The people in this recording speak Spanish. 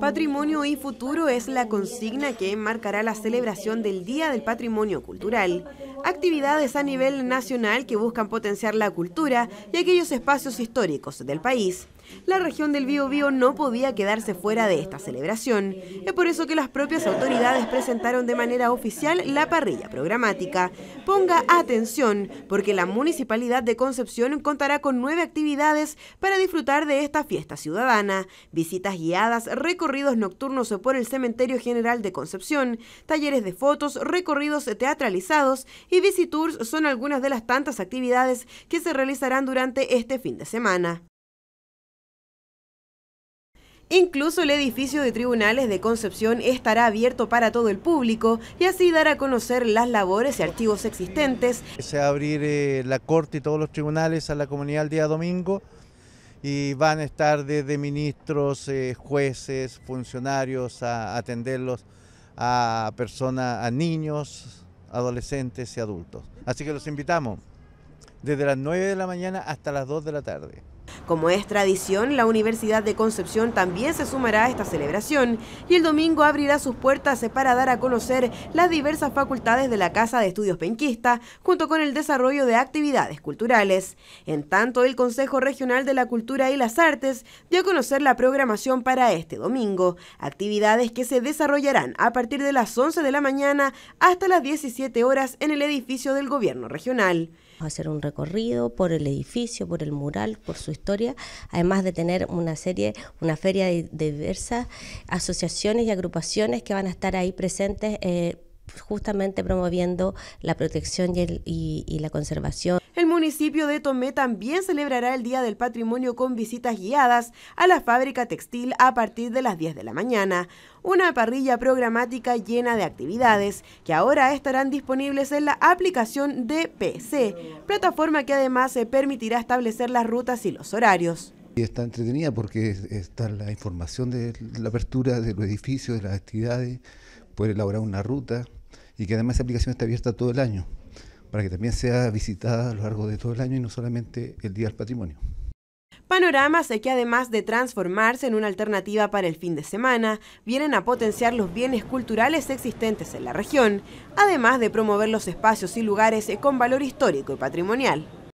Patrimonio y futuro es la consigna que marcará la celebración del Día del Patrimonio Cultural. Actividades a nivel nacional que buscan potenciar la cultura y aquellos espacios históricos del país. La región del Biobío no podía quedarse fuera de esta celebración. Es por eso que las propias autoridades presentaron de manera oficial la parrilla programática. Ponga atención, porque la Municipalidad de Concepción contará con nueve actividades para disfrutar de esta fiesta ciudadana. Visitas guiadas, recorridos nocturnos por el Cementerio General de Concepción, talleres de fotos, recorridos teatralizados y visitours son algunas de las tantas actividades que se realizarán durante este fin de semana. Incluso el edificio de tribunales de Concepción estará abierto para todo el público y así dará a conocer las labores y archivos existentes. Se va a abrir eh, la corte y todos los tribunales a la comunidad el día domingo y van a estar desde ministros, eh, jueces, funcionarios a atenderlos a personas, a niños, adolescentes y adultos. Así que los invitamos desde las 9 de la mañana hasta las 2 de la tarde. Como es tradición, la Universidad de Concepción también se sumará a esta celebración y el domingo abrirá sus puertas para dar a conocer las diversas facultades de la Casa de Estudios Penquista, junto con el desarrollo de actividades culturales. En tanto, el Consejo Regional de la Cultura y las Artes dio a conocer la programación para este domingo, actividades que se desarrollarán a partir de las 11 de la mañana hasta las 17 horas en el edificio del Gobierno Regional por el edificio, por el mural, por su historia, además de tener una serie, una feria de, diversas asociaciones y agrupaciones que van a estar ahí presentes. Eh, pues, justamente promoviendo la protección y, la conservación. El municipio de Tomé también celebrará el Día del Patrimonio con visitas guiadas a la fábrica textil a partir de las 10 de la mañana. Una parrilla programática llena de actividades que ahora estarán disponibles en la aplicación de PC, plataforma que además se permitirá establecer las rutas y los horarios. Y está entretenida porque está la información de la apertura de los edificios, de las actividades, puede elaborar una ruta, y que además esa aplicación está abierta todo el año, para que también sea visitada a lo largo de todo el año y no solamente el Día del Patrimonio. Panoramas que además de transformarse en una alternativa para el fin de semana, vienen a potenciar los bienes culturales existentes en la región, además de promover los espacios y lugares con valor histórico y patrimonial.